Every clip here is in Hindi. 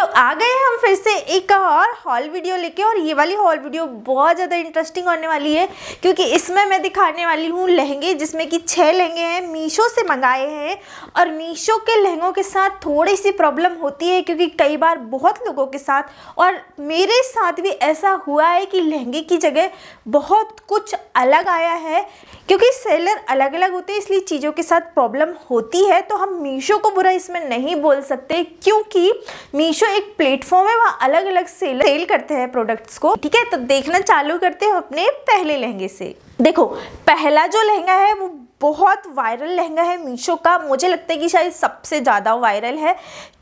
चलो आ गए हम फिर से एक और हॉल वीडियो लेके और ये वाली हॉल वीडियो बहुत ज़्यादा इंटरेस्टिंग होने वाली है क्योंकि इसमें मैं दिखाने वाली हूँ लहंगे जिसमें कि छह लहंगे हैं मीशो से मंगाए हैं और मीशो के लहंगों के साथ थोड़ी सी प्रॉब्लम होती है क्योंकि कई बार बहुत लोगों के साथ और मेरे साथ भी ऐसा हुआ है कि लहंगे की जगह बहुत कुछ अलग आया है क्योंकि सेलर अलग अलग होते हैं इसलिए चीज़ों के साथ प्रॉब्लम होती है तो हम मीशो को बुरा इसमें नहीं बोल सकते क्योंकि मीशो एक प्लेटफॉर्म है वहाँ अलग अलग सेल सेल करते हैं प्रोडक्ट्स को ठीक है तो देखना चालू करते हैं अपने पहले लहंगे से देखो पहला जो लहंगा है वो बहुत वायरल लहंगा है मीशो का मुझे लगता है कि शायद सबसे ज़्यादा वायरल है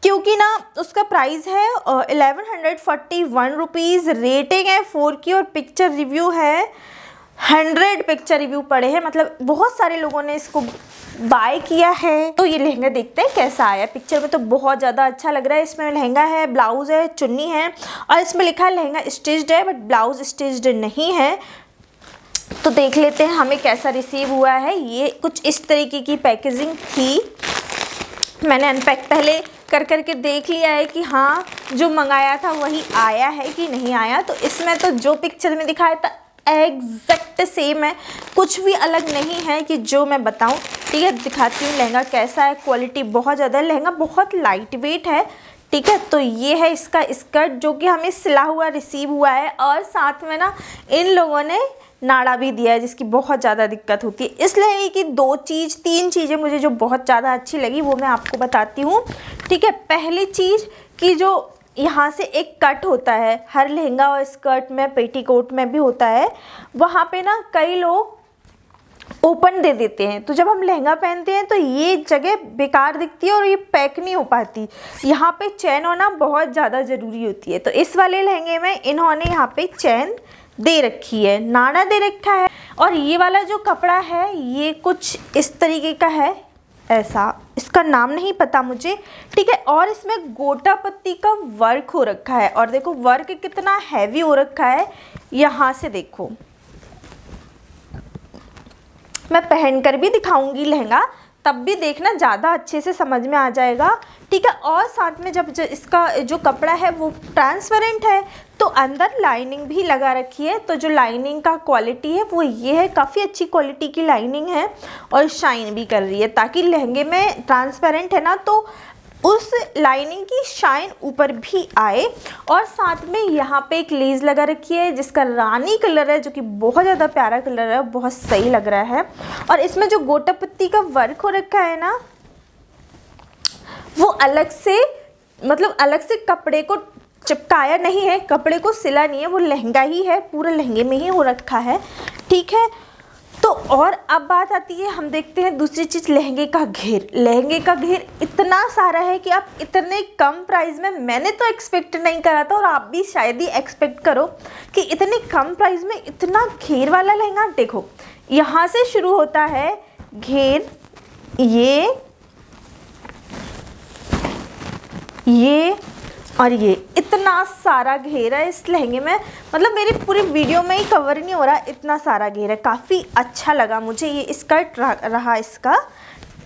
क्योंकि ना उसका प्राइस है eleven hundred forty one rupees rating है फोर की और पिक्चर रिव्यू है हंड्रेड पिक्चर रिव्यू पड़े हैं मतलब बहुत सारे लोगों ने इसको बाय किया है तो ये लहंगा देखते हैं कैसा आया पिक्चर में तो बहुत ज़्यादा अच्छा लग रहा है इसमें लहंगा है ब्लाउज़ है चुन्नी है और इसमें लिखा है लहंगा स्टिच्ड है बट ब्लाउज़ स्टिच्ड नहीं है तो देख लेते हैं हमें कैसा रिसीव हुआ है ये कुछ इस तरीके की पैकेजिंग थी मैंने अनपैक पहले कर कर के देख लिया है कि हाँ जो मंगाया था वही आया है कि नहीं आया तो इसमें तो जो पिक्चर में दिखाया था एग्जैक्ट सेम है कुछ भी अलग नहीं है कि जो मैं बताऊं ठीक है दिखाती हूँ लहंगा कैसा है क्वालिटी बहुत ज़्यादा है लहंगा बहुत लाइट वेट है ठीक है तो ये है इसका स्कर्ट जो कि हमें सिला हुआ रिसीव हुआ है और साथ में ना इन लोगों ने नाड़ा भी दिया है जिसकी बहुत ज़्यादा दिक्कत होती है इसलिए कि दो चीज़ तीन चीज़ें मुझे जो बहुत ज़्यादा अच्छी लगी वो मैं आपको बताती हूँ ठीक है पहली चीज़ कि जो यहाँ से एक कट होता है हर लहंगा और स्कर्ट में पेटीकोट में भी होता है वहाँ पे ना कई लोग ओपन दे देते हैं तो जब हम लहंगा पहनते हैं तो ये जगह बेकार दिखती है और ये पैक नहीं हो पाती यहाँ पे चैन होना बहुत ज़्यादा ज़रूरी होती है तो इस वाले लहंगे में इन्होंने यहाँ पे चैन दे रखी है नाना दे रखा है और ये वाला जो कपड़ा है ये कुछ इस तरीके का है ऐसा इसका नाम नहीं पता मुझे ठीक है और इसमें गोटा पत्ती का वर्क हो रखा है और देखो वर्क कितना हैवी हो रखा है यहाँ से देखो मैं पहनकर भी दिखाऊंगी लहंगा तब भी देखना ज़्यादा अच्छे से समझ में आ जाएगा ठीक है और साथ में जब इसका जो कपड़ा है वो ट्रांसपेरेंट है तो अंदर लाइनिंग भी लगा रखी है तो जो लाइनिंग का क्वालिटी है वो ये है काफ़ी अच्छी क्वालिटी की लाइनिंग है और शाइन भी कर रही है ताकि लहंगे में ट्रांसपेरेंट है ना तो उस लाइनिंग की शाइन ऊपर भी आए और साथ में यहाँ पे एक लेस लगा रखी है जिसका रानी कलर है जो कि बहुत ज़्यादा प्यारा कलर है बहुत सही लग रहा है और इसमें जो गोटा पत्ती का वर्क हो रखा है ना वो अलग से मतलब अलग से कपड़े को चिपकाया नहीं है कपड़े को सिला नहीं है वो लहंगा ही है पूरा लहंगे में ही हो रखा है ठीक है तो और अब बात आती है हम देखते हैं दूसरी चीज़ लहंगे का घेर लहंगे का घेर इतना सारा है कि आप इतने कम प्राइस में मैंने तो एक्सपेक्ट नहीं करा था और आप भी शायद ही एक्सपेक्ट करो कि इतने कम प्राइस में इतना घेर वाला लहंगा देखो यहाँ से शुरू होता है घेर ये ये और ये इतना सारा घेरा है इस लहंगे में मतलब मेरी पूरी वीडियो में ही कवर नहीं हो रहा इतना सारा घेरा है काफ़ी अच्छा लगा मुझे ये स्कर्ट रहा इसका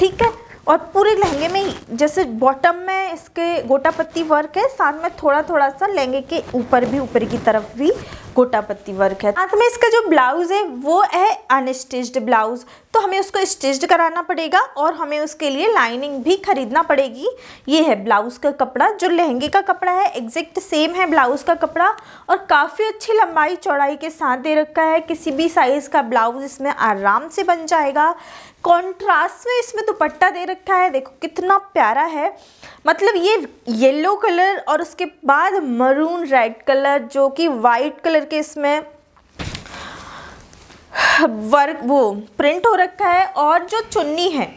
ठीक है और पूरे लहंगे में जैसे बॉटम में इसके गोटा पत्ती वर्क है साथ में थोड़ा थोड़ा सा लहंगे के ऊपर भी ऊपर की तरफ भी गोटापत्ती वर्क है साथ में इसका जो ब्लाउज है वो है अनस्टिच्ड ब्लाउज तो हमें उसको स्टिच्ड कराना पड़ेगा और हमें उसके लिए लाइनिंग भी खरीदना पड़ेगी ये है ब्लाउज का कपड़ा जो लहंगे का कपड़ा है एग्जैक्ट सेम है ब्लाउज का कपड़ा और काफ़ी अच्छी लंबाई चौड़ाई के साथ दे रखा है किसी भी साइज़ का ब्लाउज इसमें आराम से बन जाएगा कॉन्ट्रास्ट में इसमें दुपट्टा दे रखा है देखो कितना प्यारा है मतलब ये येलो कलर और उसके बाद मरून रेड कलर जो कि वाइट कलर कलर के इसमें वर्क वो प्रिंट हो रखा है और जो चुन्नी है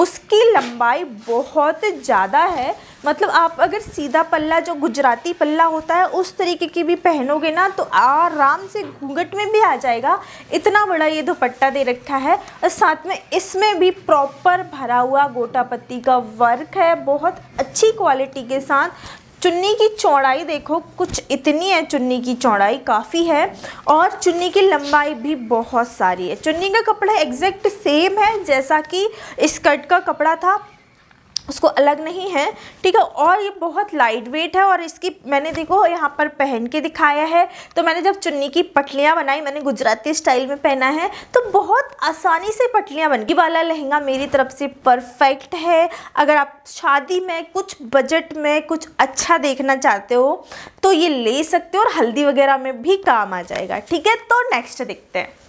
उसकी लंबाई बहुत ज़्यादा है मतलब आप अगर सीधा पल्ला जो गुजराती पल्ला होता है उस तरीके की भी पहनोगे ना तो आराम से घूंघट में भी आ जाएगा इतना बड़ा ये दुपट्टा दे रखा है और साथ में इसमें भी प्रॉपर भरा हुआ गोटा पत्ती का वर्क है बहुत अच्छी क्वालिटी के साथ चुन्नी की चौड़ाई देखो कुछ इतनी है चुन्नी की चौड़ाई काफ़ी है और चुन्नी की लंबाई भी बहुत सारी है चुन्नी का कपड़ा एग्जैक्ट सेम है जैसा कि स्कर्ट का कपड़ा था उसको अलग नहीं है ठीक है और ये बहुत लाइट वेट है और इसकी मैंने देखो यहाँ पर पहन के दिखाया है तो मैंने जब चुन्नी की पटलियाँ बनाई मैंने गुजराती स्टाइल में पहना है तो बहुत आसानी से पटलियाँ बन गई वाला लहंगा मेरी तरफ से परफेक्ट है अगर आप शादी में कुछ बजट में कुछ अच्छा देखना चाहते हो तो ये ले सकते हो और हल्दी वगैरह में भी काम आ जाएगा ठीक है तो नेक्स्ट देखते हैं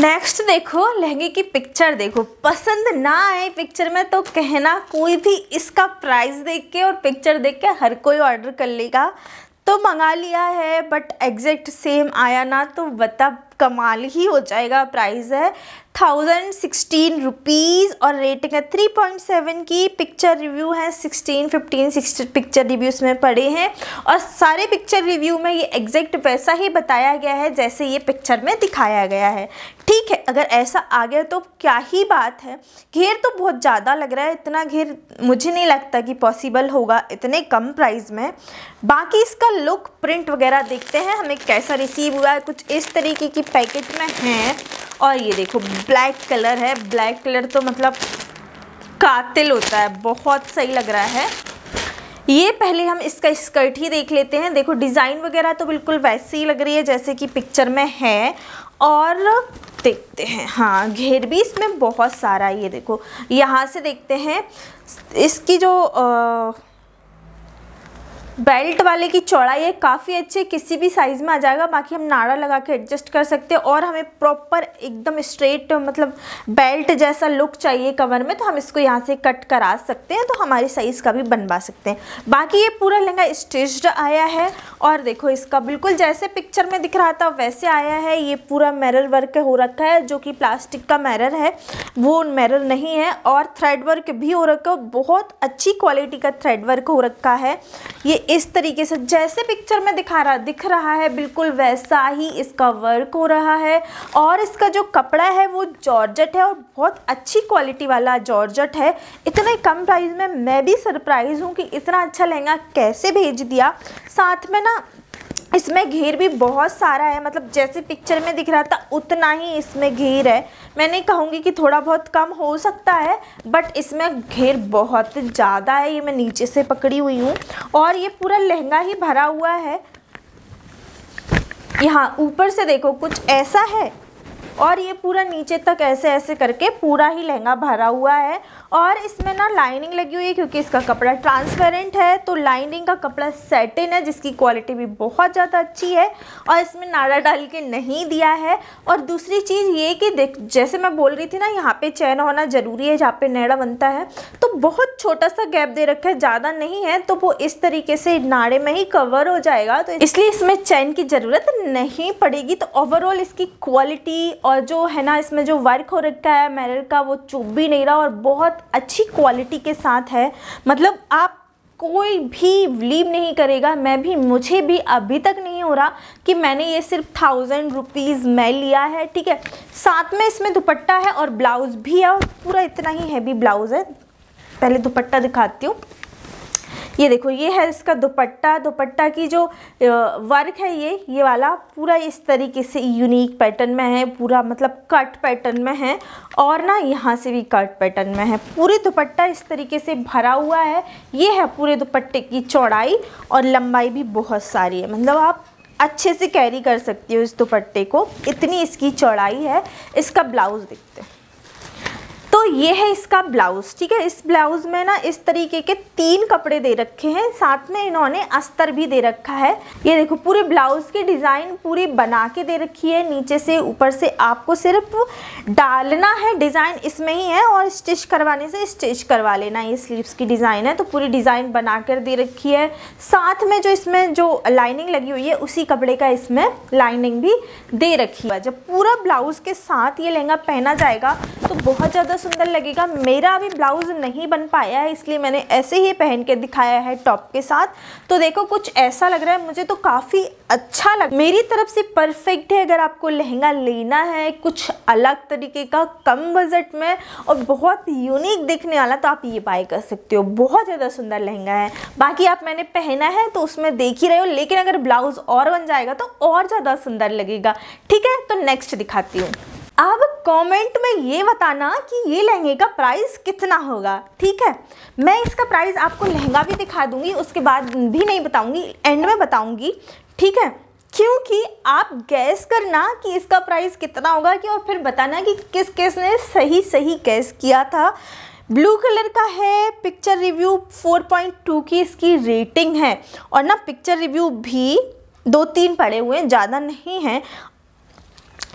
नेक्स्ट देखो लहंगे की पिक्चर देखो पसंद ना आए पिक्चर में तो कहना कोई भी इसका प्राइस देख के और पिक्चर देख के हर कोई ऑर्डर कर लेगा तो मंगा लिया है बट एग्जैक्ट सेम आया ना तो बता कमाल ही हो जाएगा प्राइस है थाउजेंड सिक्सटीन रुपीज़ और रेटिंग है थ्री पॉइंट सेवन की पिक्चर रिव्यू है sixteen fifteen sixty picture reviews में पड़े हैं और सारे पिक्चर रिव्यू में ये एग्जैक्ट वैसा ही बताया गया है जैसे ये पिक्चर में दिखाया गया है ठीक है अगर ऐसा आ गया तो क्या ही बात है घेर तो बहुत ज़्यादा लग रहा है इतना घेर मुझे नहीं लगता कि पॉसिबल होगा इतने कम प्राइस में बाकी इसका लुक प्रिंट वगैरह देखते हैं हमें कैसा रिसीव हुआ है कुछ इस तरीके की पैकेट में है और ये देखो ब्लैक कलर है ब्लैक कलर तो मतलब कातिल होता है बहुत सही लग रहा है ये पहले हम इसका स्कर्ट ही देख लेते हैं देखो डिज़ाइन वगैरह तो बिल्कुल वैसे ही लग रही है जैसे कि पिक्चर में है और देखते हैं हाँ घेर भी इसमें बहुत सारा ये देखो यहाँ से देखते हैं इसकी जो आ, बेल्ट वाले की चौड़ाई है काफ़ी अच्छे किसी भी साइज़ में आ जाएगा बाकी हम नाड़ा लगा के एडजस्ट कर सकते हैं और हमें प्रॉपर एकदम स्ट्रेट मतलब बेल्ट जैसा लुक चाहिए कवर में तो हम इसको यहाँ से कट करा सकते हैं तो हमारे साइज़ का भी बनवा सकते हैं बाकी ये पूरा लहंगा स्टिच्ड आया है और देखो इसका बिल्कुल जैसे पिक्चर में दिख रहा था वैसे आया है ये पूरा मैरर वर्क हो रखा है जो कि प्लास्टिक का मैरर है वो मैरर नहीं है और थ्रेड वर्क भी हो रखा है बहुत अच्छी क्वालिटी का थ्रेड वर्क हो रखा है ये इस तरीके से जैसे पिक्चर में दिखा रहा दिख रहा है बिल्कुल वैसा ही इसका वर्क हो रहा है और इसका जो कपड़ा है वो जॉर्जट है और बहुत अच्छी क्वालिटी वाला जॉर्जट है इतने कम प्राइस में मैं भी सरप्राइज़ हूँ कि इतना अच्छा लहंगा कैसे भेज दिया साथ में ना इसमें घेर भी बहुत सारा है मतलब जैसे पिक्चर में दिख रहा था उतना ही इसमें घेर है मैं नहीं कहूँगी कि थोड़ा बहुत कम हो सकता है बट इसमें घेर बहुत ज़्यादा है ये मैं नीचे से पकड़ी हुई हूँ और ये पूरा लहंगा ही भरा हुआ है यहाँ ऊपर से देखो कुछ ऐसा है और ये पूरा नीचे तक ऐसे ऐसे करके पूरा ही लहंगा भरा हुआ है और इसमें ना लाइनिंग लगी हुई है क्योंकि इसका कपड़ा ट्रांसपेरेंट है तो लाइनिंग का कपड़ा सेटिन है जिसकी क्वालिटी भी बहुत ज़्यादा अच्छी है और इसमें नाड़ा डाल के नहीं दिया है और दूसरी चीज़ ये कि देख जैसे मैं बोल रही थी ना यहाँ पे चैन होना ज़रूरी है जहाँ पे नेड़ा बनता है तो बहुत छोटा सा गैप दे रखा है ज़्यादा नहीं है तो वो इस तरीके से नाड़े में ही कवर हो जाएगा तो इसलिए इसमें चैन की ज़रूरत नहीं पड़ेगी तो ओवरऑल इसकी क्वालिटी और जो है ना इसमें जो वर्क हो रखा है मेरर का वो चुभ भी नहीं रहा और बहुत अच्छी क्वालिटी के साथ है मतलब आप कोई भी बिलीव नहीं करेगा मैं भी मुझे भी अभी तक नहीं हो रहा कि मैंने ये सिर्फ थाउजेंड रुपीज़ में लिया है ठीक है साथ में इसमें दुपट्टा है और ब्लाउज़ भी है और पूरा इतना ही हैवी ब्लाउज़ है पहले दुपट्टा दिखाती हूँ ये देखो ये है इसका दुपट्टा दुपट्टा की जो वर्क है ये ये वाला पूरा इस तरीके से यूनिक पैटर्न में है पूरा मतलब कट पैटर्न में है और ना यहाँ से भी कट पैटर्न में है पूरे दुपट्टा इस तरीके से भरा हुआ है ये है पूरे दुपट्टे की चौड़ाई और लंबाई भी बहुत सारी है मतलब आप अच्छे से कैरी कर सकती हो इस दुपट्टे को इतनी इसकी चौड़ाई है इसका ब्लाउज़ देखते हैं ये है इसका ब्लाउज ठीक है इस ब्लाउज में ना इस तरीके के तीन कपड़े दे रखे हैं साथ में इन्होंने अस्तर भी दे रखा है ये देखो पूरे ब्लाउज के डिजाइन पूरी बना के दे रखी है नीचे से ऊपर से आपको सिर्फ डालना है डिजाइन इसमें ही है और स्टिच करवाने से स्टिच करवा लेना ये स्लीव्स की डिजाइन है तो पूरी डिजाइन बना कर दे रखी है साथ में जो इसमें जो लाइनिंग लगी हुई है उसी कपड़े का इसमें लाइनिंग भी दे रखी है जब पूरा ब्लाउज के साथ ये लहंगा पहना जाएगा तो बहुत ज़्यादा सुंदर सुंदर लगेगा मेरा अभी ब्लाउज़ नहीं बन पाया है इसलिए मैंने ऐसे ही पहन के दिखाया है टॉप के साथ तो देखो कुछ ऐसा लग रहा है मुझे तो काफ़ी अच्छा लग मेरी तरफ से परफेक्ट है अगर आपको लहंगा लेना है कुछ अलग तरीके का कम बजट में और बहुत यूनिक दिखने वाला तो आप ये बाय कर सकते हो बहुत ज़्यादा सुंदर लहंगा है बाकी आप मैंने पहना है तो उसमें देख ही रहे हो लेकिन अगर ब्लाउज़ और बन जाएगा तो और ज़्यादा सुंदर लगेगा ठीक है तो नेक्स्ट दिखाती हूँ अब कमेंट में ये बताना कि ये लहंगे का प्राइस कितना होगा ठीक है मैं इसका प्राइस आपको लहंगा भी दिखा दूंगी उसके बाद भी नहीं बताऊंगी एंड में बताऊंगी ठीक है क्योंकि आप गैस करना कि इसका प्राइस कितना होगा कि और फिर बताना कि किस किस ने सही सही गैस किया था ब्लू कलर का है पिक्चर रिव्यू 4.2 की इसकी रेटिंग है और ना पिक्चर रिव्यू भी दो तीन पड़े हुए हैं ज़्यादा नहीं हैं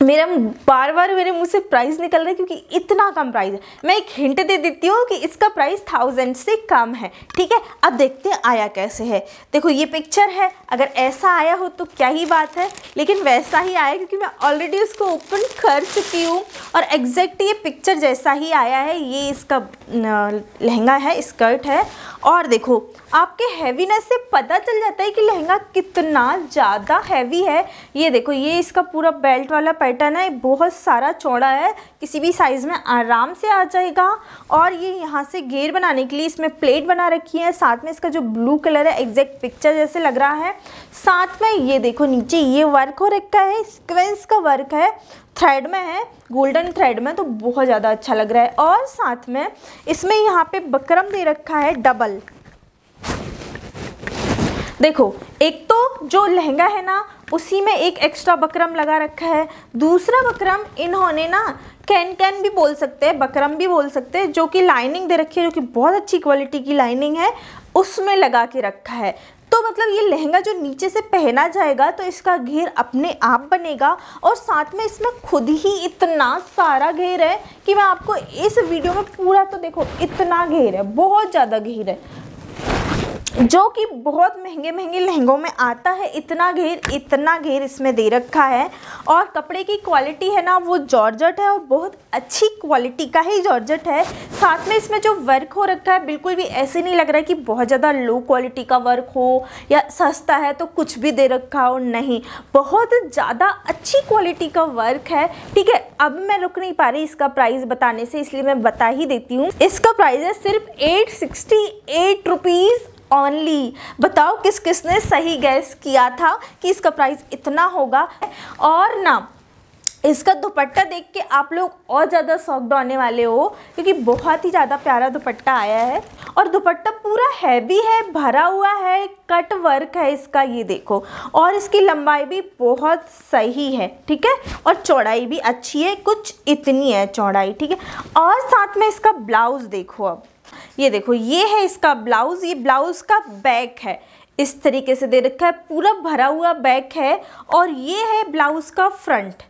मेरा बार बार मेरे मुंह से प्राइस निकल रहा है क्योंकि इतना कम प्राइस है मैं एक हिंट दे देती हूँ कि इसका प्राइस थाउजेंड से कम है ठीक है अब देखते हैं आया कैसे है देखो ये पिक्चर है अगर ऐसा आया हो तो क्या ही बात है लेकिन वैसा ही आया क्योंकि मैं ऑलरेडी उसको ओपन कर चुकी हूँ और एग्जैक्ट ये पिक्चर जैसा ही आया है ये इसका लहंगा है स्कर्ट है और देखो आपके हैवीनेस से पता चल जाता है कि लहंगा कितना ज़्यादा हैवी है ये देखो ये इसका पूरा बेल्ट वाला कर्टन है बहुत सारा चौड़ा है किसी भी साइज़ में आराम से आ जाएगा और ये यहाँ से गेयर बनाने के लिए इसमें प्लेट बना रखी है साथ में इसका जो ब्लू कलर है एग्जैक्ट पिक्चर जैसे लग रहा है साथ में ये देखो नीचे ये वर्क हो रखा है स्क्वेंस का वर्क है थ्रेड में है गोल्डन थ्रेड में तो बहुत ज़्यादा अच्छा लग रहा है और साथ में इसमें यहाँ पर बकरम दे रखा है डबल देखो एक तो जो लहंगा है ना उसी में एक एक्स्ट्रा बकरम लगा रखा है दूसरा बकरम इन्होंने ना कैन कैन भी बोल सकते हैं बकरम भी बोल सकते हैं जो कि लाइनिंग दे रखी है जो कि बहुत अच्छी क्वालिटी की लाइनिंग है उसमें लगा के रखा है तो मतलब ये लहंगा जो नीचे से पहना जाएगा तो इसका घेर अपने आप बनेगा और साथ में इसमें खुद ही इतना सारा घेर है कि मैं आपको इस वीडियो में पूरा तो देखो इतना घेर है बहुत ज़्यादा घेर है जो कि बहुत महंगे महंगे लहंगों में आता है इतना घेर इतना घेर इसमें दे रखा है और कपड़े की क्वालिटी है ना वो जॉर्जट है और बहुत अच्छी क्वालिटी का ही जॉर्जट है साथ में इसमें जो वर्क हो रखा है बिल्कुल भी ऐसे नहीं लग रहा है कि बहुत ज़्यादा लो क्वालिटी का वर्क हो या सस्ता है तो कुछ भी दे रखा हो नहीं बहुत ज़्यादा अच्छी क्वालिटी का वर्क है ठीक है अब मैं रुक नहीं पा रही इसका प्राइस बताने से इसलिए मैं बता ही देती हूँ इसका प्राइस है सिर्फ eight sixty eight rupees only बताओ किस किसने सही गैस किया था कि इसका प्राइस इतना होगा और ना इसका दुपट्टा देख के आप लोग और ज़्यादा सॉफ्ट होने वाले हो क्योंकि बहुत ही ज़्यादा प्यारा दुपट्टा आया है और दुपट्टा पूरा हैवी है भरा हुआ है कट वर्क है इसका ये देखो और इसकी लंबाई भी बहुत सही है ठीक है और चौड़ाई भी अच्छी है कुछ इतनी है चौड़ाई ठीक है और साथ में इसका ब्लाउज़ देखो अब ये देखो ये है इसका ब्लाउज़ ये ब्लाउज़ का बैक है इस तरीके से दे रखा है पूरा भरा हुआ बैक है और ये है ब्लाउज़ का फ्रंट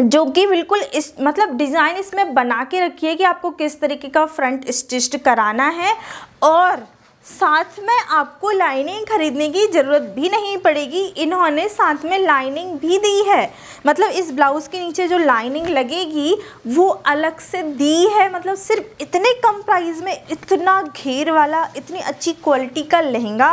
जो कि बिल्कुल इस मतलब डिज़ाइन इसमें बना के रखिए कि आपको किस तरीके का फ्रंट स्टिच कराना है और साथ में आपको लाइनिंग ख़रीदने की ज़रूरत भी नहीं पड़ेगी इन्होंने साथ में लाइनिंग भी दी है मतलब इस ब्लाउज़ के नीचे जो लाइनिंग लगेगी वो अलग से दी है मतलब सिर्फ इतने कम प्राइस में इतना घेर वाला इतनी अच्छी क्वालिटी का लहंगा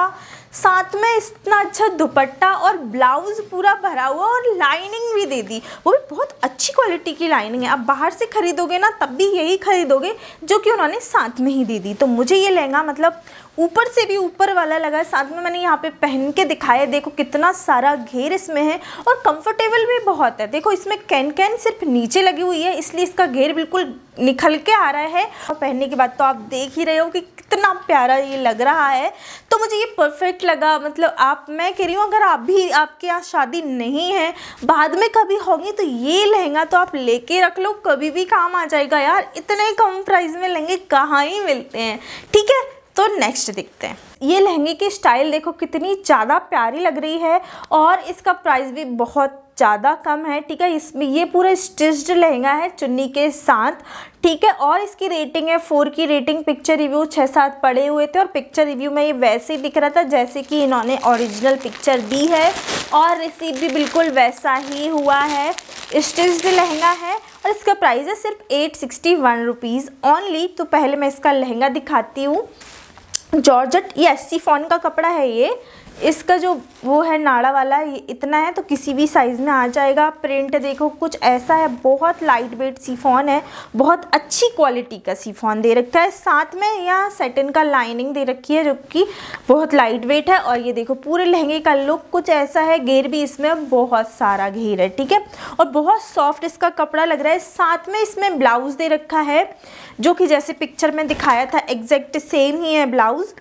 साथ में इतना अच्छा दुपट्टा और ब्लाउज़ पूरा भरा हुआ और लाइनिंग भी दे दी वो भी बहुत अच्छी क्वालिटी की लाइनिंग है आप बाहर से ख़रीदोगे ना तब भी यही ख़रीदोगे जो कि उन्होंने साथ में ही दे दी तो मुझे ये लहंगा मतलब ऊपर से भी ऊपर वाला लगा है साथ में मैंने यहाँ पे पहन के दिखाया देखो कितना सारा घेर इसमें है और कंफर्टेबल भी बहुत है देखो इसमें कैन कैन सिर्फ नीचे लगी हुई है इसलिए इसका घेर बिल्कुल निकल के आ रहा है और पहनने के बाद तो आप देख ही रहे हो कि कितना प्यारा ये लग रहा है तो मुझे ये परफेक्ट लगा मतलब आप मैं कह रही हूँ अगर आप भी आपके यहाँ शादी नहीं है बाद में कभी होगी तो ये लहंगा तो आप लेके रख लो कभी भी काम आ जाएगा यार इतने कम प्राइस में लहंगे कहाँ ही मिलते हैं ठीक है तो नेक्स्ट देखते हैं ये लहंगे की स्टाइल देखो कितनी ज़्यादा प्यारी लग रही है और इसका प्राइस भी बहुत ज़्यादा कम है ठीक है इसमें ये पूरा स्टिच्ड लहंगा है चुन्नी के साथ ठीक है और इसकी रेटिंग है फोर की रेटिंग पिक्चर रिव्यू छः सात पड़े हुए थे और पिक्चर रिव्यू में ये वैसे ही दिख रहा था जैसे कि इन्होंने ओरिजिनल पिक्चर दी है और रिसीव भी बिल्कुल वैसा ही हुआ है स्टिच्ड लहंगा है और इसका प्राइस है सिर्फ eight sixty one rupees only तो पहले मैं इसका लहंगा दिखाती हूँ जॉर्जट यस सीफॉन का कपड़ा है ये इसका जो वो है नाड़ा वाला ये इतना है तो किसी भी साइज़ में आ जाएगा प्रिंट देखो कुछ ऐसा है बहुत लाइट वेट सीफोन है बहुत अच्छी क्वालिटी का सीफोन दे रखा है साथ में यहाँ सेटन का लाइनिंग दे रखी है जो कि बहुत लाइट वेट है और ये देखो पूरे लहंगे का लुक कुछ ऐसा है घेर भी इसमें बहुत सारा घेर है ठीक है और बहुत सॉफ्ट इसका कपड़ा लग रहा है साथ में इसमें ब्लाउज़ दे रखा है जो कि जैसे पिक्चर में दिखाया था एग्जैक्ट सेम ही है ब्लाउज़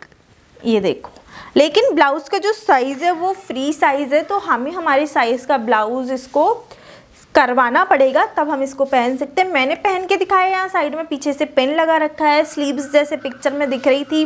ये देखो लेकिन ब्लाउज़ का जो साइज़ है वो फ्री साइज़ है तो हमें हमारे साइज़ का ब्लाउज़ इसको करवाना पड़ेगा तब हम इसको पहन सकते हैं मैंने पहन के दिखाया यहाँ साइड में पीछे से पेन लगा रखा है स्लीव्स जैसे पिक्चर में दिख रही थी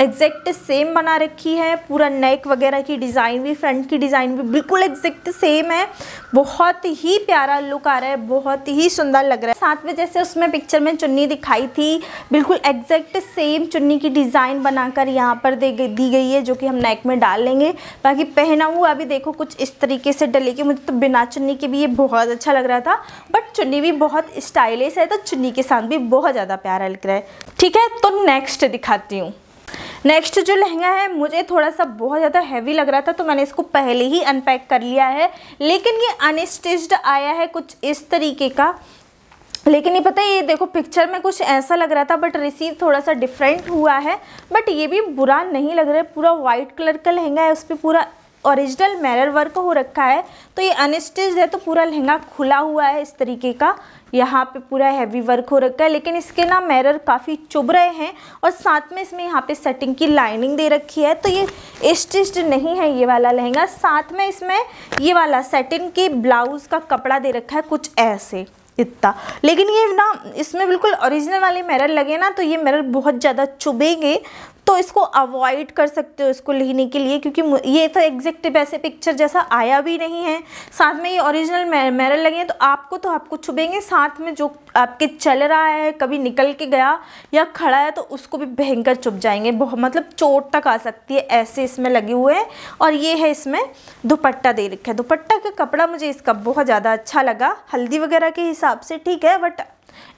एग्जैक्ट सेम बना रखी है पूरा नेक वगैरह की डिज़ाइन भी फ्रंट की डिज़ाइन भी बिल्कुल एग्जैक्ट सेम है बहुत ही प्यारा लुक आ रहा है बहुत ही सुंदर लग रहा है साथ में जैसे उसमें पिक्चर में चुन्नी दिखाई थी बिल्कुल एग्जैक्ट सेम चुन्नी की डिज़ाइन बनाकर यहाँ पर दे दी गई है जो कि हम नेक में डाल लेंगे बाकी पहना हुआ अभी देखो कुछ इस तरीके से डले के मुझे तो बिना चुन्नी के भी ये बहुत अच्छा लग रहा था बट चुन्नी भी बहुत स्टाइलिश है तो चुन्नी के साथ भी बहुत ज़्यादा प्यारा लग रहा है ठीक है तो नेक्स्ट दिखाती हूँ नेक्स्ट जो लहंगा है मुझे थोड़ा सा बहुत ज़्यादा हैवी लग रहा था तो मैंने इसको पहले ही अनपैक कर लिया है लेकिन ये अनस्टिच्ड आया है कुछ इस तरीके का लेकिन ये पता है ये देखो पिक्चर में कुछ ऐसा लग रहा था बट रिसीव थोड़ा सा डिफरेंट हुआ है बट ये भी बुरा नहीं लग रहा है पूरा वाइट कलर का लहंगा है उस पर पूरा ओरिजिनल मैरर वर्क हो रखा है तो ये अनस्टिच है तो पूरा लहंगा खुला हुआ है इस तरीके का यहाँ पे पूरा हैवी वर्क हो रखा है लेकिन इसके ना मैरर काफ़ी चुभ रहे हैं और साथ में इसमें यहाँ पे सेटिंग की लाइनिंग दे रखी है तो ये स्टिच्ड नहीं है ये वाला लहंगा साथ में इसमें ये वाला सेटिन के ब्लाउज़ का कपड़ा दे रखा है कुछ ऐसे इतना लेकिन ये ना इसमें बिल्कुल ओरिजिनल वाले मिरर लगे ना तो ये मिरर बहुत ज़्यादा चुभेंगे तो इसको अवॉइड कर सकते हो इसको लेने के लिए क्योंकि ये तो एग्जैक्ट वैसे पिक्चर जैसा आया भी नहीं है साथ में ये ओरिजिनल मेरल लगे हैं तो आपको तो आपको छुपेंगे साथ में जो आपके चल रहा है कभी निकल के गया या खड़ा है तो उसको भी भयंकर चुप जाएंगे मतलब चोट तक आ सकती है ऐसे इसमें लगे हुए हैं और ये है इसमें दुपट्टा दे रखा है दुपट्टा का कपड़ा मुझे इसका बहुत ज़्यादा अच्छा लगा हल्दी वगैरह के हिसाब से ठीक है बट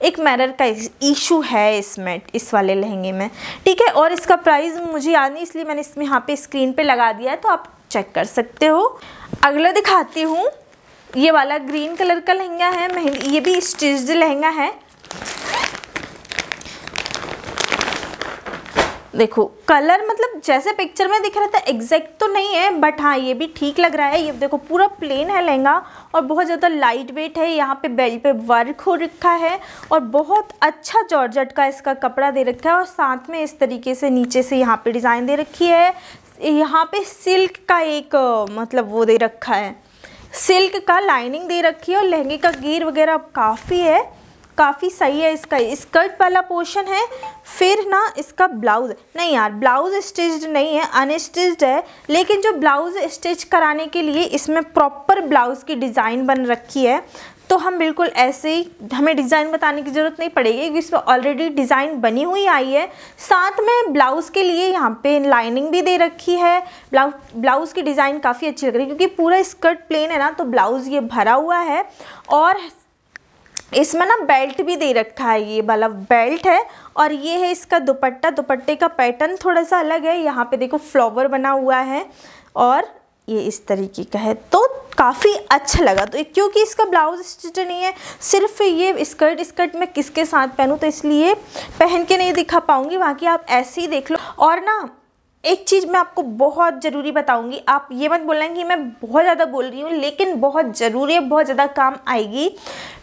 एक मैरर का इशू है इसमें इस वाले लहंगे में ठीक है और इसका प्राइस मुझे याद नहीं इसलिए मैंने इसमें यहाँ पे स्क्रीन पे लगा दिया है तो आप चेक कर सकते हो अगला दिखाती हूँ ये वाला ग्रीन कलर का लहंगा है ये भी स्टिच्ड लहंगा है देखो कलर मतलब जैसे पिक्चर में दिख रहा था एग्जैक्ट तो नहीं है बट हाँ ये भी ठीक लग रहा है ये देखो पूरा प्लेन है लहंगा और बहुत ज़्यादा लाइट वेट है यहाँ पे बेल्ट पे वर्क हो रखा है और बहुत अच्छा जॉर्जट का इसका कपड़ा दे रखा है और साथ में इस तरीके से नीचे से यहाँ पे डिज़ाइन दे रखी है यहाँ पे सिल्क का एक मतलब वो दे रखा है सिल्क का लाइनिंग दे रखी है और लहंगे का गिर वगैरह काफ़ी है काफ़ी सही है इसका स्कर्ट वाला पोर्शन है फिर ना इसका ब्लाउज नहीं यार ब्लाउज स्टिच्ड नहीं है अनस्टिच्ड है लेकिन जो ब्लाउज स्टिच कराने के लिए इसमें प्रॉपर ब्लाउज की डिज़ाइन बन रखी है तो हम बिल्कुल ऐसे ही हमें डिज़ाइन बताने की ज़रूरत नहीं पड़ेगी क्योंकि इसमें ऑलरेडी डिज़ाइन बनी हुई आई है साथ में ब्लाउज़ के लिए यहाँ पे लाइनिंग भी दे रखी है ब्लाउज ब्लाउज़ की डिज़ाइन काफ़ी अच्छी लग रही है क्योंकि पूरा स्कर्ट प्लेन है ना तो ब्लाउज़ ये भरा हुआ है और इसमें ना बेल्ट भी दे रखा है ये वाला बेल्ट है और ये है इसका दुपट्टा दुपट्टे का पैटर्न थोड़ा सा अलग है यहाँ पे देखो फ्लावर बना हुआ है और ये इस तरीके का है तो काफ़ी अच्छा लगा तो क्योंकि इसका ब्लाउज स्टिच नहीं है सिर्फ ये स्कर्ट स्कर्ट मैं किसके साथ पहनूँ तो इसलिए पहन के नहीं दिखा पाऊँगी बाकी आप ऐसे ही देख लो और ना एक चीज़ मैं आपको बहुत ज़रूरी बताऊंगी आप ये मत बोलना कि मैं बहुत ज़्यादा बोल रही हूँ लेकिन बहुत ज़रूरी है बहुत ज़्यादा काम आएगी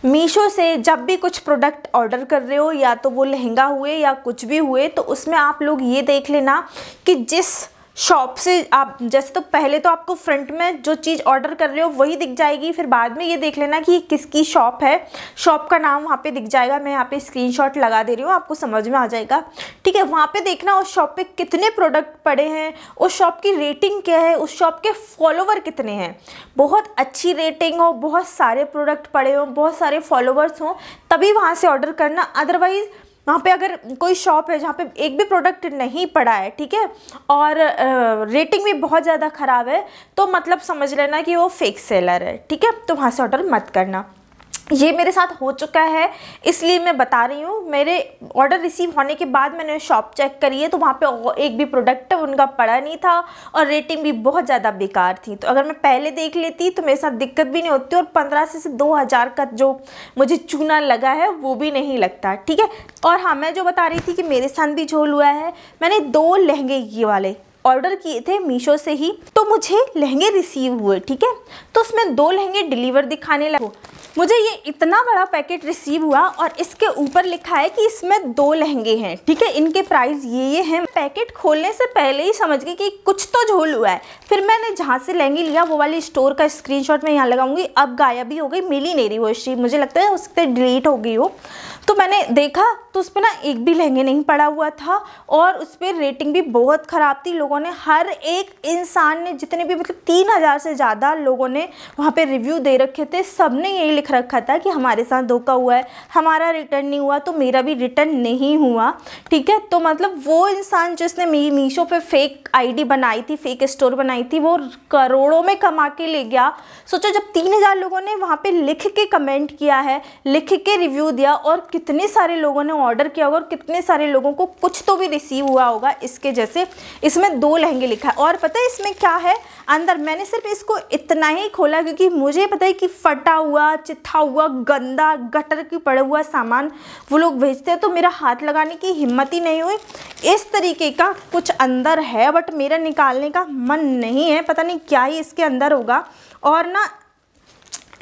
मीशो से जब भी कुछ प्रोडक्ट ऑर्डर कर रहे हो या तो वो लहंगा हुए या कुछ भी हुए तो उसमें आप लोग ये देख लेना कि जिस शॉप से आप जैसे तो पहले तो आपको फ्रंट में जो चीज़ ऑर्डर कर रहे हो वही दिख जाएगी फिर बाद में ये देख लेना कि किसकी शॉप है शॉप का नाम वहाँ पे दिख जाएगा मैं यहाँ पे स्क्रीनशॉट लगा दे रही हूँ आपको समझ में आ जाएगा ठीक है वहाँ पे देखना उस शॉप पे कितने प्रोडक्ट पड़े हैं उस शॉप की रेटिंग क्या है उस शॉप के फॉलोवर कितने हैं बहुत अच्छी रेटिंग हो बहुत सारे प्रोडक्ट पड़े हों बहुत सारे फॉलोवर्स हों तभी वहाँ से ऑर्डर करना अदरवाइज़ वहाँ पे अगर कोई शॉप है जहाँ पे एक भी प्रोडक्ट नहीं पड़ा है ठीक है और रेटिंग भी बहुत ज़्यादा ख़राब है तो मतलब समझ लेना कि वो फेक सेलर है ठीक है तो वहाँ से ऑर्डर मत करना ये मेरे साथ हो चुका है इसलिए मैं बता रही हूँ मेरे ऑर्डर रिसीव होने के बाद मैंने शॉप चेक करी है तो वहाँ पे एक भी प्रोडक्ट उनका पड़ा नहीं था और रेटिंग भी बहुत ज़्यादा बेकार थी तो अगर मैं पहले देख लेती तो मेरे साथ दिक्कत भी नहीं होती और पंद्रह से दो हज़ार का जो मुझे चूना लगा है वो भी नहीं लगता ठीक है और हाँ मैं जो बता रही थी कि मेरे साथ भी झोल हुआ है मैंने दो लहंगे ये वाले ऑर्डर किए थे मीशो से ही तो मुझे लहंगे रिसीव हुए ठीक है तो उसमें दो लहंगे डिलीवर दिखाने लगे मुझे ये इतना बड़ा पैकेट रिसीव हुआ और इसके ऊपर लिखा है कि इसमें दो लहंगे हैं ठीक है इनके प्राइस ये ये हैं पैकेट खोलने से पहले ही समझ गई कि कुछ तो झोल हुआ है फिर मैंने जहाँ से लहंगे लिया वो वाले स्टोर का स्क्रीनशॉट मैं यहाँ लगाऊंगी अब गायब ही हो गई मिली नहीं रही वो स्ट्रीप मुझे लगता है उसके डिलीट हो गई हो तो मैंने देखा तो उस पर ना एक भी लहंगे नहीं पड़ा हुआ था और उस पर रेटिंग भी बहुत ख़राब थी लोगों ने हर एक इंसान ने जितने भी मतलब तीन हज़ार से ज़्यादा लोगों ने वहाँ पे रिव्यू दे रखे थे सब ने यही लिख रखा था कि हमारे साथ धोखा हुआ है हमारा रिटर्न नहीं हुआ तो मेरा भी रिटर्न नहीं हुआ ठीक है तो मतलब वो इंसान जिसने मी मीशो पर फेक आई बनाई थी फेक स्टोर बनाई थी वो करोड़ों में कमा के ले गया सोचो जब तीन हज़ार लोगों ने वहाँ पर लिख के कमेंट किया है लिख के रिव्यू दिया और कितने सारे लोगों ने ऑर्डर किया होगा और कितने सारे लोगों को कुछ तो भी रिसीव हुआ होगा इसके जैसे इसमें दो लहंगे लिखा है और पता है इसमें क्या है अंदर मैंने सिर्फ इसको इतना ही खोला क्योंकि मुझे पता है कि फटा हुआ चिथा हुआ गंदा गटर की पड़ा हुआ सामान वो लोग भेजते हैं तो मेरा हाथ लगाने की हिम्मत ही नहीं हुई इस तरीके का कुछ अंदर है बट मेरा निकालने का मन नहीं है पता नहीं क्या ही इसके अंदर होगा और ना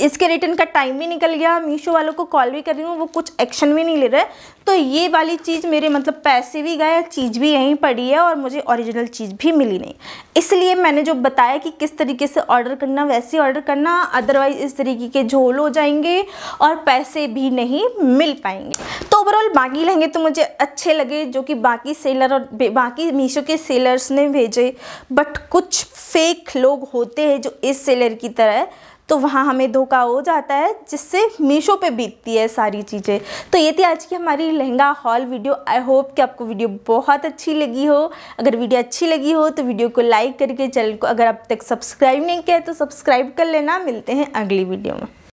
इसके रिटर्न का टाइम भी निकल गया मीशो वालों को कॉल भी कर रही हूँ वो कुछ एक्शन भी नहीं ले रहे तो ये वाली चीज़ मेरे मतलब पैसे भी गए चीज़ भी यहीं पड़ी है और मुझे ओरिजिनल चीज़ भी मिली नहीं इसलिए मैंने जो बताया कि किस तरीके से ऑर्डर करना वैसे ऑर्डर करना अदरवाइज़ इस तरीके के झोल हो जाएंगे और पैसे भी नहीं मिल पाएंगे तो ओवरऑल बाकी लहंगे तो मुझे अच्छे लगे जो कि बाकी सेलर और बाकी मीशो के सेलर्स ने भेजे बट कुछ फेक लोग होते हैं जो इस सेलर की तरह तो वहाँ हमें धोखा हो जाता है जिससे मीशो पे बीतती है सारी चीज़ें तो ये थी आज की हमारी lehenga haul video I hope कि आपको वीडियो बहुत अच्छी लगी हो अगर वीडियो अच्छी लगी हो तो वीडियो को लाइक करके चैनल को अगर अब तक सब्सक्राइब नहीं किया तो सब्सक्राइब कर लेना मिलते हैं अगली वीडियो में